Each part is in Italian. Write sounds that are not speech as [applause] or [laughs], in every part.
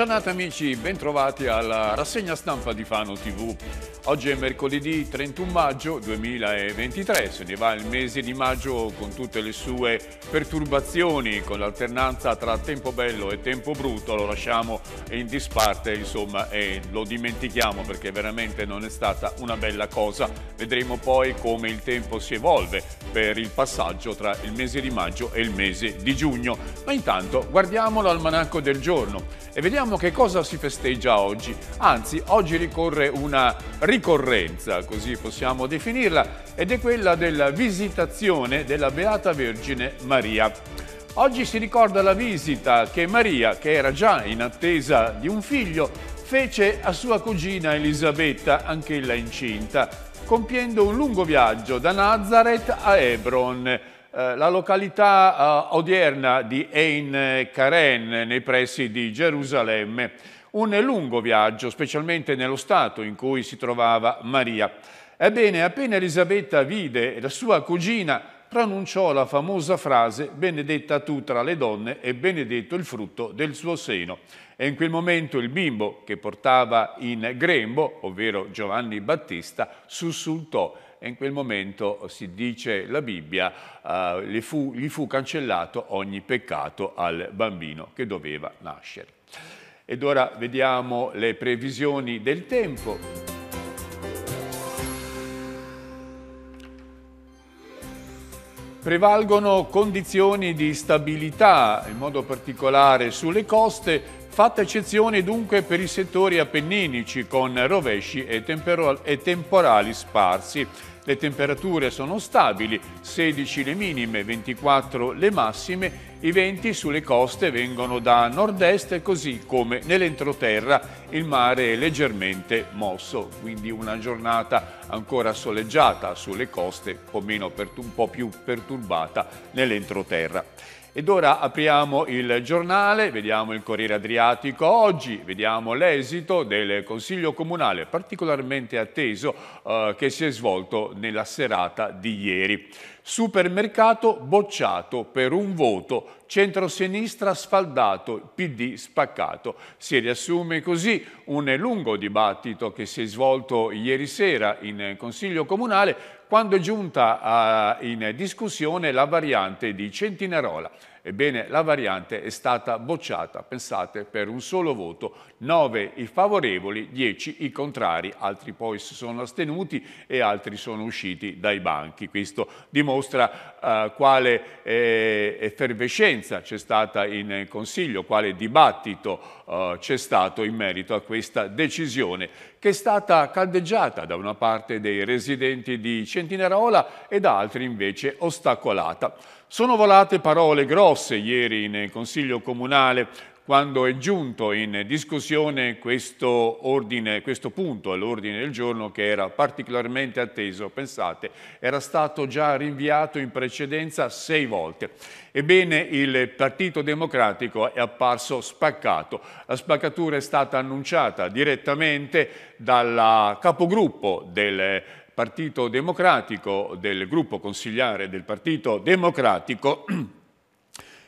giornata amici, bentrovati alla rassegna stampa di Fano TV. Oggi è mercoledì 31 maggio 2023, se ne va il mese di maggio con tutte le sue perturbazioni, con l'alternanza tra tempo bello e tempo brutto, lo lasciamo in disparte insomma e lo dimentichiamo perché veramente non è stata una bella cosa. Vedremo poi come il tempo si evolve per il passaggio tra il mese di maggio e il mese di giugno. Ma intanto guardiamo l'almanacco del giorno e vediamo che cosa si festeggia oggi. Anzi, oggi ricorre una ricorrenza, così possiamo definirla, ed è quella della visitazione della Beata Vergine Maria. Oggi si ricorda la visita che Maria, che era già in attesa di un figlio, fece a sua cugina Elisabetta, anch'ella incinta, compiendo un lungo viaggio da Nazareth a Hebron eh, la località eh, odierna di Ein Karen, nei pressi di Gerusalemme. Un lungo viaggio, specialmente nello stato in cui si trovava Maria. Ebbene, appena Elisabetta vide la sua cugina, pronunciò la famosa frase «Benedetta tu tra le donne e benedetto il frutto del suo seno». E in quel momento il bimbo che portava in grembo, ovvero Giovanni Battista, sussultò e in quel momento, si dice la Bibbia, eh, gli, fu, gli fu cancellato ogni peccato al bambino che doveva nascere. Ed ora vediamo le previsioni del tempo. Prevalgono condizioni di stabilità, in modo particolare sulle coste, fatta eccezione dunque per i settori appenninici con rovesci e, e temporali sparsi le temperature sono stabili, 16 le minime, 24 le massime, i venti sulle coste vengono da nord-est così come nell'entroterra il mare è leggermente mosso, quindi una giornata ancora soleggiata sulle coste, un po' più perturbata nell'entroterra. Ed ora apriamo il giornale, vediamo il Corriere Adriatico oggi, vediamo l'esito del Consiglio Comunale particolarmente atteso eh, che si è svolto nella serata di ieri. Supermercato bocciato per un voto, centrosinistra sfaldato, PD spaccato. Si riassume così un lungo dibattito che si è svolto ieri sera in Consiglio Comunale quando è giunta uh, in discussione la variante di Centinarola. Ebbene, la variante è stata bocciata, pensate, per un solo voto 9 i favorevoli, 10 i contrari, altri poi si sono astenuti e altri sono usciti dai banchi. Questo dimostra eh, quale eh, effervescenza c'è stata in Consiglio, quale dibattito eh, c'è stato in merito a questa decisione che è stata caldeggiata da una parte dei residenti di Centinarola e da altri invece ostacolata. Sono volate parole grosse ieri in Consiglio Comunale quando è giunto in discussione questo, ordine, questo punto all'ordine del giorno che era particolarmente atteso, pensate, era stato già rinviato in precedenza sei volte. Ebbene, il Partito Democratico è apparso spaccato. La spaccatura è stata annunciata direttamente dalla capogruppo del Partito Democratico, del gruppo consigliare del Partito Democratico, [clears throat]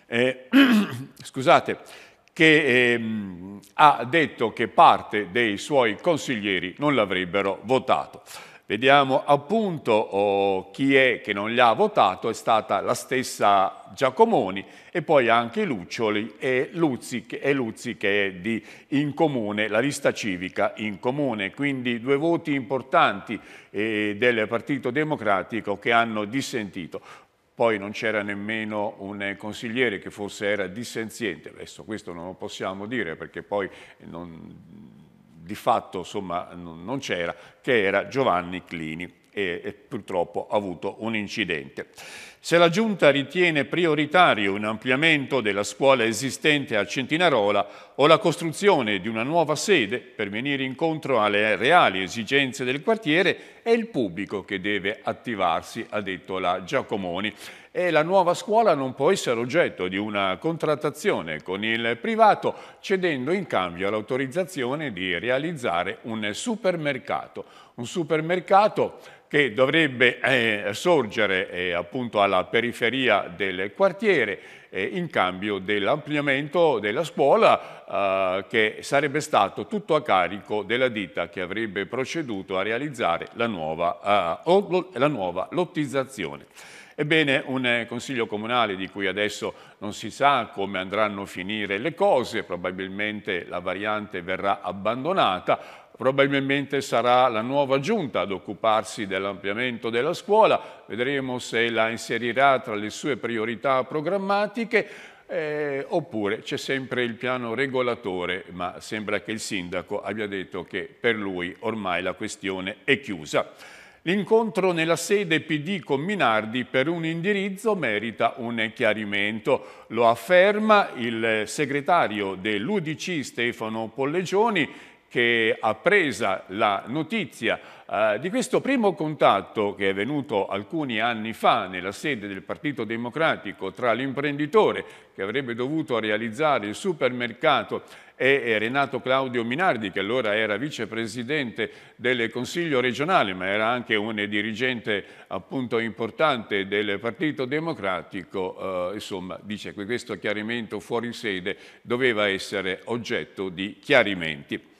eh, [clears throat] scusate, che ehm, ha detto che parte dei suoi consiglieri non l'avrebbero votato. Vediamo appunto oh, chi è che non li ha votato, è stata la stessa Giacomoni e poi anche Luccioli e Luzzi, e Luzzi che è di in comune, la lista civica in comune. Quindi due voti importanti eh, del Partito Democratico che hanno dissentito poi non c'era nemmeno un eh, consigliere che fosse era dissenziente, adesso questo non lo possiamo dire perché poi non, di fatto insomma, non c'era, che era Giovanni Clini e, e purtroppo ha avuto un incidente. Se la Giunta ritiene prioritario un ampliamento della scuola esistente a Centinarola o la costruzione di una nuova sede per venire incontro alle reali esigenze del quartiere, è il pubblico che deve attivarsi, ha detto la Giacomoni. E la nuova scuola non può essere oggetto di una contrattazione con il privato, cedendo in cambio l'autorizzazione di realizzare un supermercato. Un supermercato che dovrebbe eh, sorgere eh, appunto alla periferia del quartiere eh, in cambio dell'ampliamento della scuola eh, che sarebbe stato tutto a carico della ditta che avrebbe proceduto a realizzare la nuova, eh, la nuova lottizzazione. Ebbene, un eh, Consiglio Comunale di cui adesso non si sa come andranno a finire le cose, probabilmente la variante verrà abbandonata, probabilmente sarà la nuova giunta ad occuparsi dell'ampliamento della scuola, vedremo se la inserirà tra le sue priorità programmatiche, eh, oppure c'è sempre il piano regolatore, ma sembra che il sindaco abbia detto che per lui ormai la questione è chiusa. L'incontro nella sede PD con Minardi per un indirizzo merita un chiarimento. Lo afferma il segretario dell'Udc Stefano Pollegioni che appresa la notizia eh, di questo primo contatto che è venuto alcuni anni fa nella sede del Partito Democratico tra l'imprenditore che avrebbe dovuto realizzare il supermercato e Renato Claudio Minardi, che allora era vicepresidente del Consiglio regionale, ma era anche un dirigente appunto importante del Partito Democratico, eh, insomma, dice che questo chiarimento fuori sede doveva essere oggetto di chiarimenti.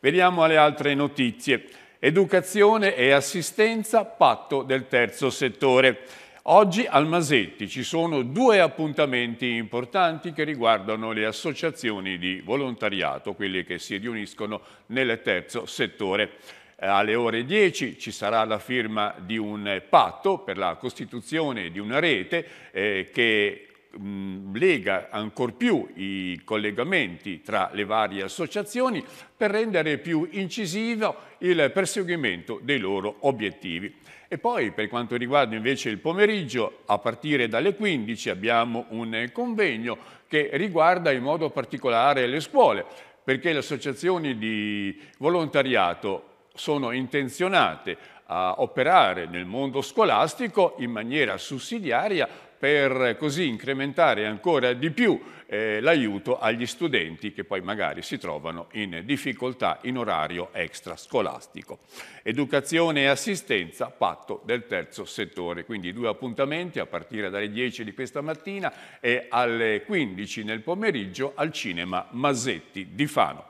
Veniamo alle altre notizie. Educazione e assistenza, patto del terzo settore. Oggi al Masetti ci sono due appuntamenti importanti che riguardano le associazioni di volontariato, quelle che si riuniscono nel terzo settore. Alle ore 10 ci sarà la firma di un patto per la costituzione di una rete eh, che mh, lega ancor più i collegamenti tra le varie associazioni per rendere più incisivo il perseguimento dei loro obiettivi. E poi per quanto riguarda invece il pomeriggio, a partire dalle 15 abbiamo un convegno che riguarda in modo particolare le scuole, perché le associazioni di volontariato sono intenzionate a operare nel mondo scolastico in maniera sussidiaria per così incrementare ancora di più eh, l'aiuto agli studenti che poi magari si trovano in difficoltà in orario extrascolastico. Educazione e assistenza, patto del terzo settore, quindi due appuntamenti a partire dalle 10 di questa mattina e alle 15 nel pomeriggio al cinema Masetti di Fano.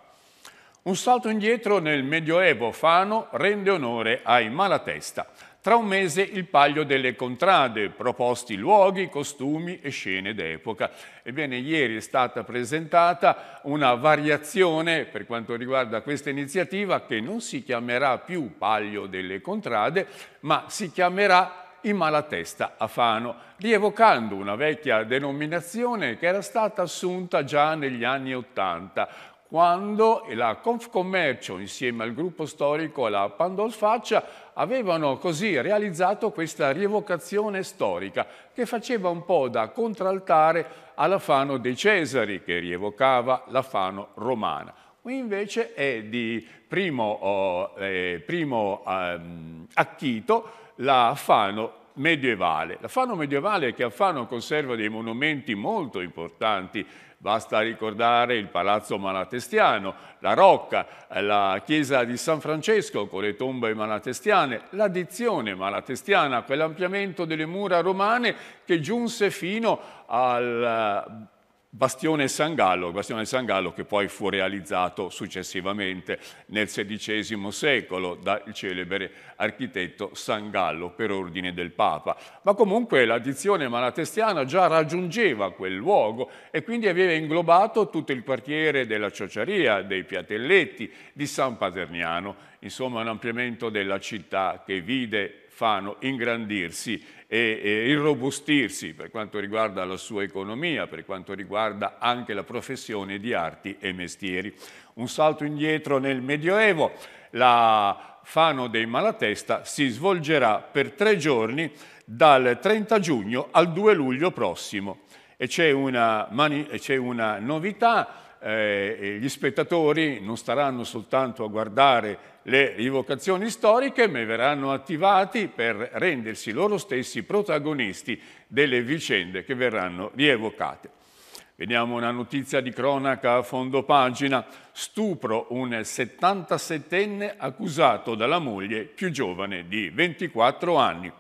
Un salto indietro nel Medioevo Fano rende onore ai Malatesta. Tra un mese il paglio delle contrade, proposti luoghi, costumi e scene d'epoca. Ebbene, ieri è stata presentata una variazione per quanto riguarda questa iniziativa che non si chiamerà più paglio delle contrade, ma si chiamerà i Malatesta a Fano, rievocando una vecchia denominazione che era stata assunta già negli anni Ottanta, quando la Confcommercio insieme al gruppo storico e la Pandolfaccia avevano così realizzato questa rievocazione storica che faceva un po' da contraltare alla Fano dei Cesari che rievocava la Fano romana. Qui invece è di primo, oh, eh, primo ehm, acchito Fano medievale. L'Afano medievale che Fano conserva dei monumenti molto importanti Basta ricordare il Palazzo Malatestiano, la Rocca, la Chiesa di San Francesco con le tombe malatestiane, l'addizione malatestiana, quell'ampliamento delle mura romane che giunse fino al Bastione San Gallo, Bastione San Gallo che poi fu realizzato successivamente nel XVI secolo dal celebre architetto San Gallo per ordine del Papa. Ma comunque la dizione malatestiana già raggiungeva quel luogo e quindi aveva inglobato tutto il quartiere della Ciociaria, dei Piatelletti, di San Paterniano, insomma un ampliamento della città che vide fanno ingrandirsi e, e irrobustirsi per quanto riguarda la sua economia, per quanto riguarda anche la professione di arti e mestieri. Un salto indietro nel Medioevo, la Fano dei Malatesta si svolgerà per tre giorni dal 30 giugno al 2 luglio prossimo e c'è una, una novità eh, gli spettatori non staranno soltanto a guardare le rivocazioni storiche, ma verranno attivati per rendersi loro stessi protagonisti delle vicende che verranno rievocate. Vediamo una notizia di cronaca a fondo pagina. Stupro un 77enne accusato dalla moglie più giovane di 24 anni.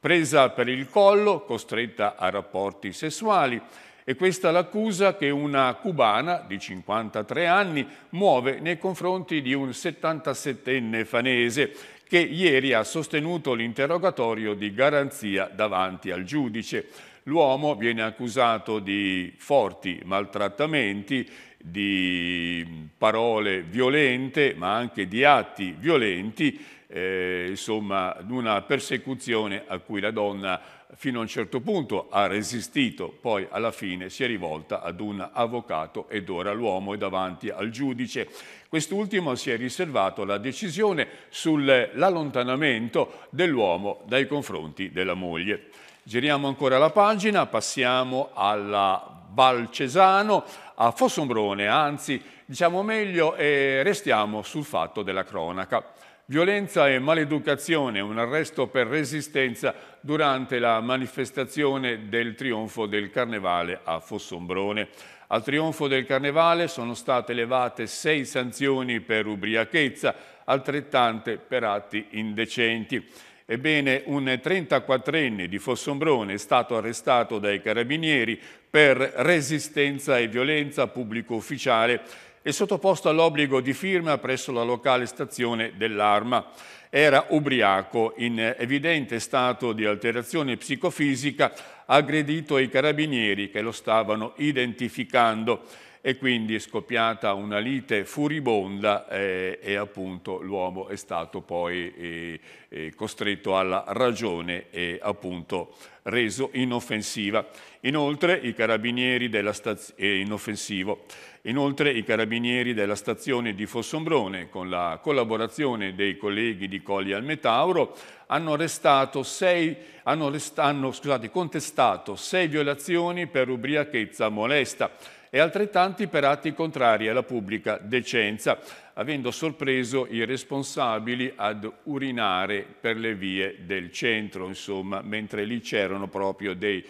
Presa per il collo, costretta a rapporti sessuali, e questa è l'accusa che una cubana di 53 anni muove nei confronti di un 77enne fanese che ieri ha sostenuto l'interrogatorio di garanzia davanti al giudice. L'uomo viene accusato di forti maltrattamenti, di parole violente, ma anche di atti violenti, eh, insomma, di una persecuzione a cui la donna fino a un certo punto ha resistito, poi alla fine si è rivolta ad un avvocato ed ora l'uomo è davanti al giudice. Quest'ultimo si è riservato la decisione sull'allontanamento dell'uomo dai confronti della moglie. Giriamo ancora la pagina, passiamo alla Val Cesano, a Fossombrone, anzi diciamo meglio, e eh, restiamo sul fatto della cronaca. Violenza e maleducazione, un arresto per resistenza durante la manifestazione del trionfo del Carnevale a Fossombrone. Al trionfo del Carnevale sono state elevate sei sanzioni per ubriachezza, altrettante per atti indecenti. Ebbene, un 34enne di Fossombrone è stato arrestato dai carabinieri per resistenza e violenza pubblico ufficiale e sottoposto all'obbligo di firma presso la locale stazione dell'Arma. Era ubriaco, in evidente stato di alterazione psicofisica, aggredito ai carabinieri che lo stavano identificando e quindi è scoppiata una lite furibonda eh, e appunto l'uomo è stato poi eh, eh costretto alla ragione e appunto reso inoffensiva. Inoltre i carabinieri della eh, Inoltre i carabinieri della stazione di Fossombrone, con la collaborazione dei colleghi di Colli al Metauro, hanno, sei, hanno, hanno scusate, contestato sei violazioni per ubriachezza molesta e altrettanti per atti contrari alla pubblica decenza, avendo sorpreso i responsabili ad urinare per le vie del centro, insomma, mentre lì c'erano proprio dei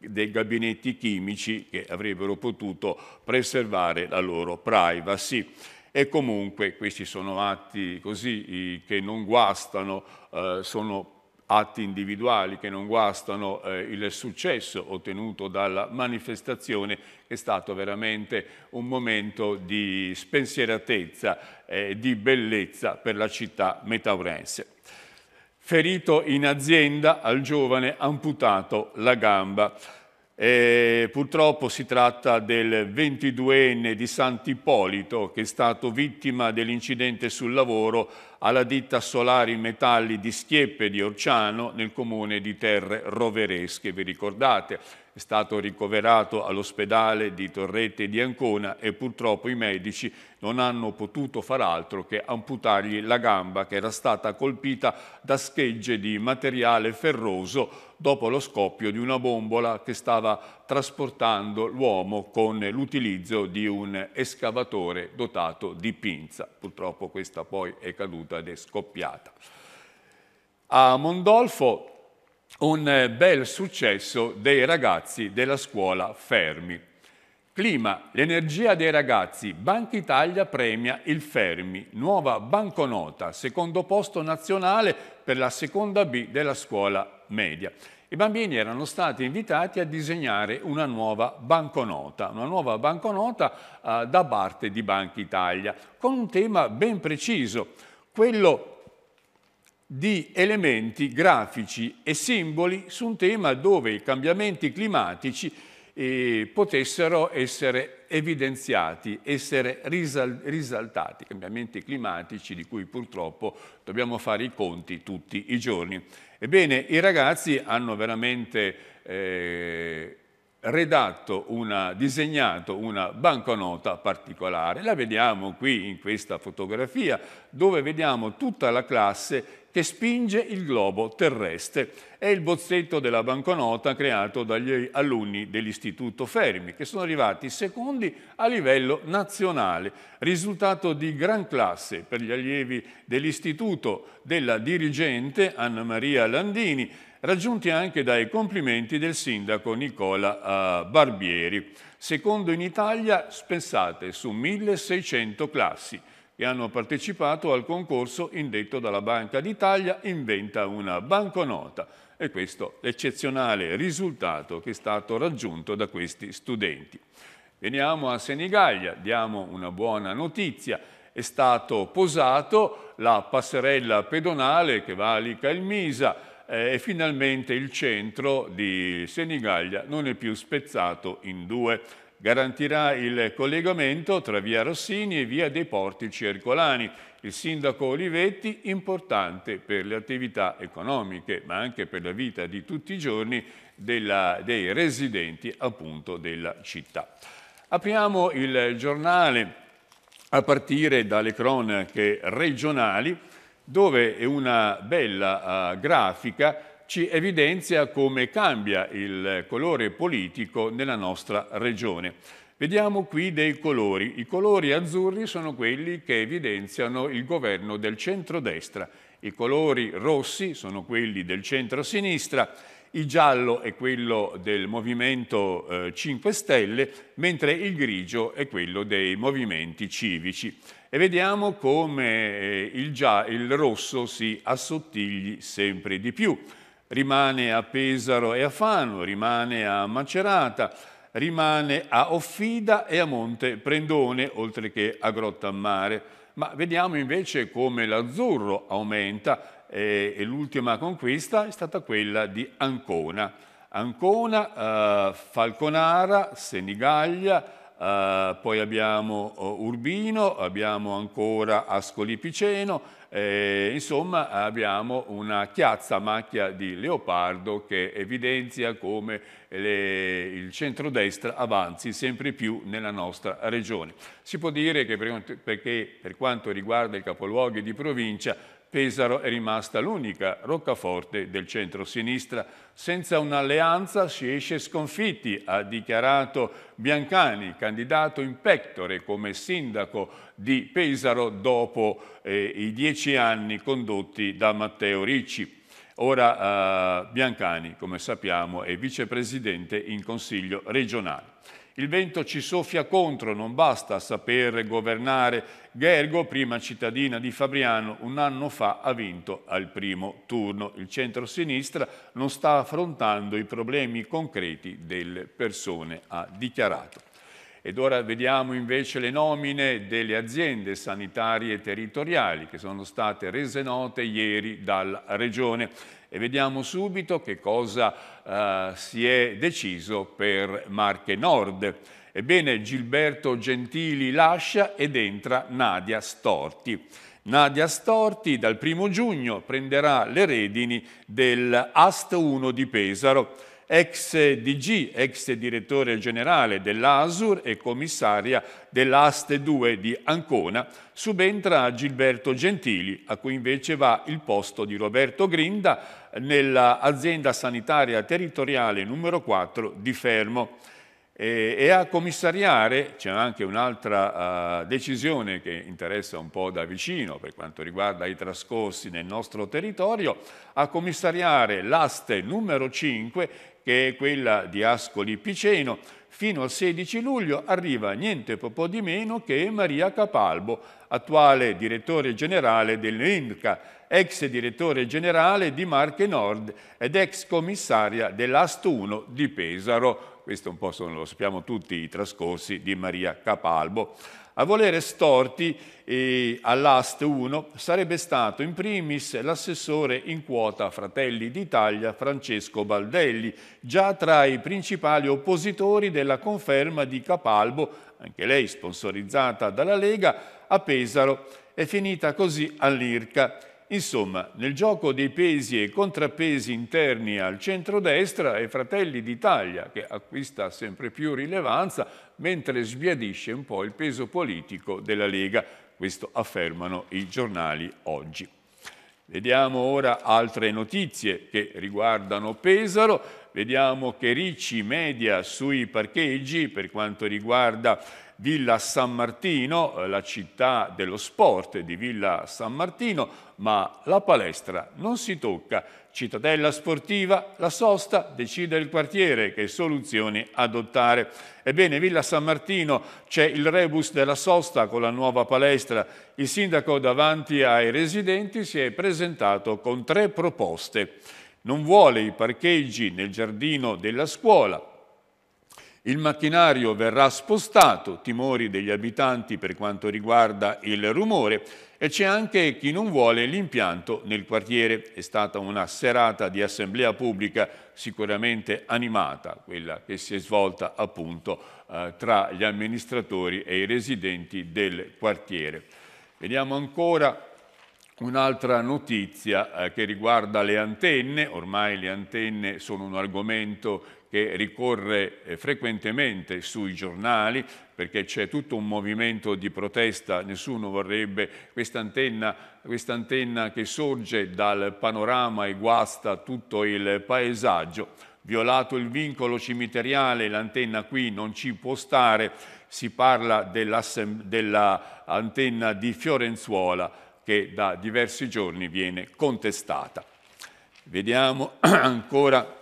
dei gabinetti chimici che avrebbero potuto preservare la loro privacy. E comunque questi sono atti così eh, che non guastano, eh, sono atti individuali che non guastano eh, il successo ottenuto dalla manifestazione, è stato veramente un momento di spensieratezza e eh, di bellezza per la città metaurense. Ferito in azienda al giovane amputato la gamba. E purtroppo si tratta del 22enne di Sant'Ippolito che è stato vittima dell'incidente sul lavoro alla ditta Solari Metalli di Schieppe di Orciano nel comune di Terre Roveresche. Vi ricordate? è stato ricoverato all'ospedale di Torrette di Ancona e purtroppo i medici non hanno potuto far altro che amputargli la gamba che era stata colpita da schegge di materiale ferroso dopo lo scoppio di una bombola che stava trasportando l'uomo con l'utilizzo di un escavatore dotato di pinza. Purtroppo questa poi è caduta ed è scoppiata. A Mondolfo un eh, bel successo dei ragazzi della scuola Fermi. Clima, l'energia dei ragazzi, Banca Italia premia il Fermi, nuova banconota, secondo posto nazionale per la seconda B della scuola media. I bambini erano stati invitati a disegnare una nuova banconota, una nuova banconota eh, da parte di Banca Italia, con un tema ben preciso, quello di elementi grafici e simboli su un tema dove i cambiamenti climatici eh, potessero essere evidenziati, essere risal risaltati, cambiamenti climatici di cui purtroppo dobbiamo fare i conti tutti i giorni. Ebbene, i ragazzi hanno veramente eh, redatto, una, disegnato una banconota particolare. La vediamo qui in questa fotografia dove vediamo tutta la classe che spinge il globo terrestre. È il bozzetto della banconota creato dagli alunni dell'Istituto Fermi, che sono arrivati secondi a livello nazionale, risultato di gran classe per gli allievi dell'Istituto della dirigente Anna Maria Landini, raggiunti anche dai complimenti del sindaco Nicola eh, Barbieri. Secondo in Italia, pensate, su 1600 classi, e hanno partecipato al concorso indetto dalla Banca d'Italia Inventa una banconota e questo l'eccezionale risultato che è stato raggiunto da questi studenti. Veniamo a Senigallia, diamo una buona notizia, è stato posato la passerella pedonale che va a Licalmisa eh, e finalmente il centro di Senigallia non è più spezzato in due. Garantirà il collegamento tra via Rossini e via dei Porti Circolani. Il sindaco Olivetti, importante per le attività economiche, ma anche per la vita di tutti i giorni della, dei residenti appunto della città. Apriamo il giornale a partire dalle cronache regionali dove è una bella uh, grafica ci evidenzia come cambia il colore politico nella nostra regione. Vediamo qui dei colori. I colori azzurri sono quelli che evidenziano il governo del centrodestra, i colori rossi sono quelli del centro-sinistra, il giallo è quello del Movimento 5 eh, Stelle, mentre il grigio è quello dei movimenti civici. E vediamo come eh, il, il rosso si assottigli sempre di più rimane a Pesaro e a Fano, rimane a Macerata, rimane a Offida e a Monte Prendone, oltre che a Grotta Mare. Ma vediamo invece come l'azzurro aumenta eh, e l'ultima conquista è stata quella di Ancona. Ancona, eh, Falconara, Senigallia, eh, poi abbiamo eh, Urbino, abbiamo ancora Ascoli Piceno, eh, insomma abbiamo una chiazza macchia di leopardo che evidenzia come le, il centrodestra avanzi sempre più nella nostra regione. Si può dire che per, perché per quanto riguarda i capoluoghi di provincia Pesaro è rimasta l'unica roccaforte del centro-sinistra. Senza un'alleanza si esce sconfitti, ha dichiarato Biancani, candidato in pectore come sindaco di Pesaro dopo eh, i dieci anni condotti da Matteo Ricci. Ora eh, Biancani, come sappiamo, è vicepresidente in Consiglio regionale. Il vento ci soffia contro, non basta saper governare. Gergo, prima cittadina di Fabriano, un anno fa ha vinto al primo turno. Il centro-sinistra non sta affrontando i problemi concreti delle persone, ha dichiarato. Ed ora vediamo invece le nomine delle aziende sanitarie territoriali che sono state rese note ieri dalla Regione e vediamo subito che cosa eh, si è deciso per Marche Nord. Ebbene, Gilberto Gentili lascia ed entra Nadia Storti. Nadia Storti dal primo giugno prenderà le redini dell'Ast 1 di Pesaro ex DG, ex direttore generale dell'ASUR e commissaria dell'Aste 2 di Ancona, subentra Gilberto Gentili, a cui invece va il posto di Roberto Grinda nell'azienda sanitaria territoriale numero 4 di Fermo. E, a commissariare c'è anche un'altra uh, decisione che interessa un po' da vicino per quanto riguarda i trascorsi nel nostro territorio, a commissariare l'aste numero 5 che è quella di Ascoli Piceno, fino al 16 luglio arriva niente po' di meno che Maria Capalbo, attuale direttore generale dell'INCA, ex direttore generale di Marche Nord ed ex commissaria 1 di Pesaro. Questo un po' sono, lo sappiamo tutti, i trascorsi di Maria Capalbo. A volere storti eh, all'AST 1 sarebbe stato in primis l'assessore in quota Fratelli d'Italia Francesco Baldelli, già tra i principali oppositori della conferma di Capalbo, anche lei sponsorizzata dalla Lega, a Pesaro e finita così all'IRCA Insomma, nel gioco dei pesi e contrappesi interni al centrodestra è Fratelli d'Italia che acquista sempre più rilevanza mentre sbiadisce un po' il peso politico della Lega. Questo affermano i giornali oggi. Vediamo ora altre notizie che riguardano Pesaro. Vediamo che Ricci media sui parcheggi per quanto riguarda Villa San Martino, eh, la città dello sport di Villa San Martino, ma la palestra non si tocca. Cittadella sportiva, la sosta, decide il quartiere che soluzioni adottare. Ebbene, Villa San Martino c'è il rebus della sosta con la nuova palestra. Il sindaco davanti ai residenti si è presentato con tre proposte. Non vuole i parcheggi nel giardino della scuola, il macchinario verrà spostato, timori degli abitanti per quanto riguarda il rumore e c'è anche chi non vuole l'impianto nel quartiere. È stata una serata di assemblea pubblica sicuramente animata, quella che si è svolta appunto eh, tra gli amministratori e i residenti del quartiere. Vediamo ancora Un'altra notizia eh, che riguarda le antenne, ormai le antenne sono un argomento che ricorre eh, frequentemente sui giornali perché c'è tutto un movimento di protesta, nessuno vorrebbe quest'antenna, antenna che sorge dal panorama e guasta tutto il paesaggio. Violato il vincolo cimiteriale, l'antenna qui non ci può stare, si parla dell'antenna di Fiorenzuola che da diversi giorni viene contestata. Vediamo [clears throat] ancora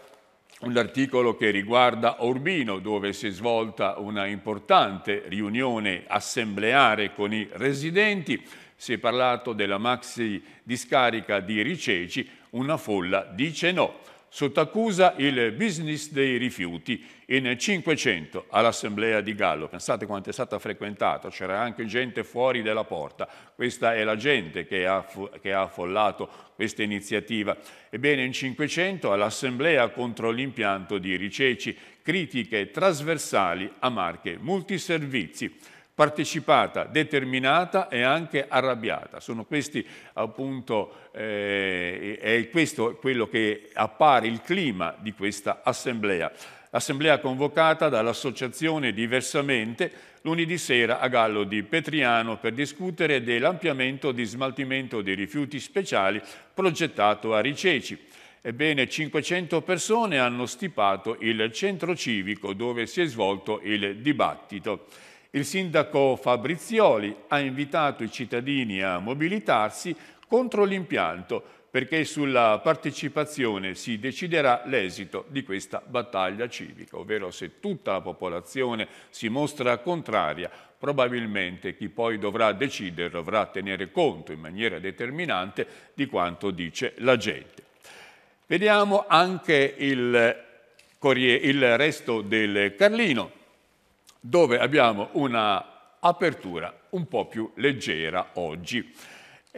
un articolo che riguarda Urbino, dove si è svolta una importante riunione assembleare con i residenti. Si è parlato della maxi discarica di Riceci, una folla dice no. Sotto accusa il business dei rifiuti, in 500 all'assemblea di Gallo, pensate quanto è stata frequentata, c'era anche gente fuori della porta, questa è la gente che ha, che ha affollato questa iniziativa. Ebbene, in 500 all'assemblea contro l'impianto di Riceci, critiche trasversali a marche multiservizi partecipata, determinata e anche arrabbiata. Sono questi appunto, eh, è questo quello che appare il clima di questa assemblea assemblea convocata dall'associazione Diversamente lunedì sera a Gallo di Petriano per discutere dell'ampliamento di smaltimento dei rifiuti speciali progettato a Riceci. Ebbene, 500 persone hanno stipato il centro civico dove si è svolto il dibattito. Il sindaco Fabrizioli ha invitato i cittadini a mobilitarsi contro l'impianto perché sulla partecipazione si deciderà l'esito di questa battaglia civica, ovvero se tutta la popolazione si mostra contraria, probabilmente chi poi dovrà decidere dovrà tenere conto in maniera determinante di quanto dice la gente. Vediamo anche il, il resto del Carlino, dove abbiamo una apertura un po' più leggera oggi.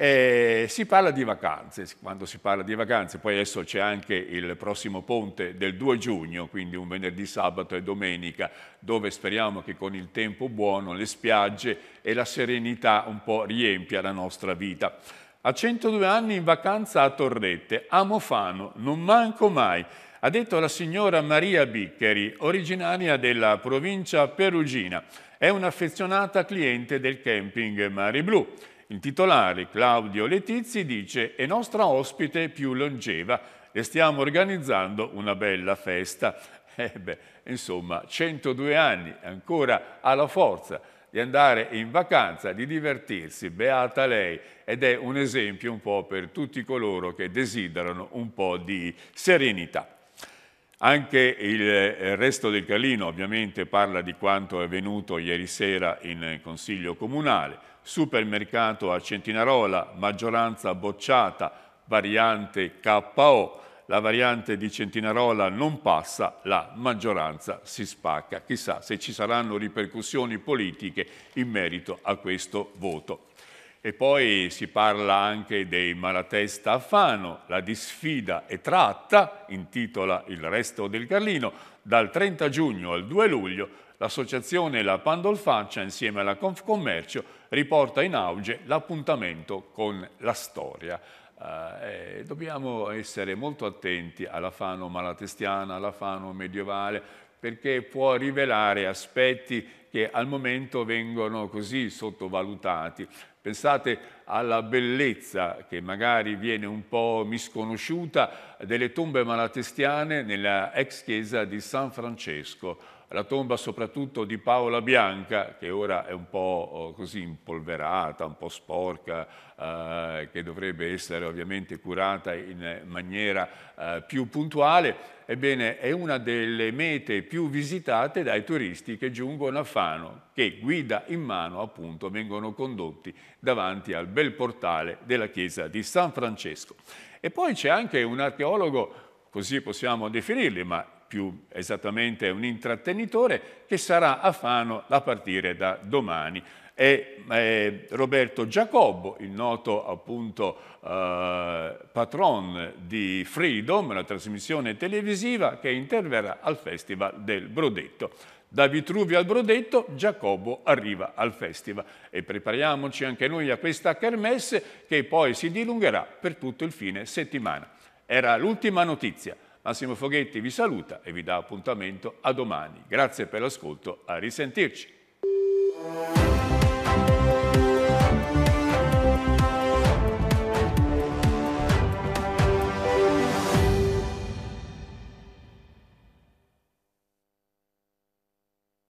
Eh, si parla di vacanze, quando si parla di vacanze, poi adesso c'è anche il prossimo ponte del 2 giugno, quindi un venerdì, sabato e domenica, dove speriamo che con il tempo buono le spiagge e la serenità un po' riempia la nostra vita. A 102 anni in vacanza a Torrette, a Mofano, non manco mai, ha detto la signora Maria Biccheri, originaria della provincia perugina. È un'affezionata cliente del camping Mari Blu il titolare Claudio Letizzi dice è nostra ospite più longeva e stiamo organizzando una bella festa. [laughs] Eh beh, insomma, 102 anni, ancora ha la forza di andare in vacanza, di divertirsi, beata lei, ed è un esempio un po' per tutti coloro che desiderano un po' di serenità. Anche il eh, resto del Calino ovviamente parla di quanto è avvenuto ieri sera in eh, Consiglio Comunale, supermercato a Centinarola, maggioranza bocciata, variante KO, la variante di Centinarola non passa, la maggioranza si spacca. Chissà se ci saranno ripercussioni politiche in merito a questo voto. E poi si parla anche dei Malatesta a Fano, la disfida è tratta, intitola Il resto del Carlino, dal 30 giugno al 2 luglio l'associazione La Pandolfaccia insieme alla Confcommercio riporta in auge l'appuntamento con la storia. Eh, eh, dobbiamo essere molto attenti alla Fano malatestiana, alla Fano medievale, perché può rivelare aspetti che al momento vengono così sottovalutati. Pensate alla bellezza che magari viene un po' misconosciuta delle tombe malatestiane nella ex chiesa di San Francesco, la tomba soprattutto di Paola Bianca, che ora è un po' oh, così impolverata, un po' sporca, eh, che dovrebbe essere ovviamente curata in maniera eh, più puntuale, ebbene è una delle mete più visitate dai turisti che giungono a Fano, che guida in mano appunto vengono condotti davanti al bel portale della chiesa di San Francesco. E poi c'è anche un archeologo, così possiamo definirli, ma più esattamente un intrattenitore, che sarà a Fano a partire da domani. E eh, Roberto Giacobbo, il noto appunto eh, patron di Freedom, la trasmissione televisiva che interverrà al Festival del Brodetto. Da Vitruvio al Brodetto, Giacobbo arriva al festival e prepariamoci anche noi a questa kermesse che poi si dilungherà per tutto il fine settimana. Era l'ultima notizia. Massimo Foghetti vi saluta e vi dà appuntamento a domani. Grazie per l'ascolto, a risentirci.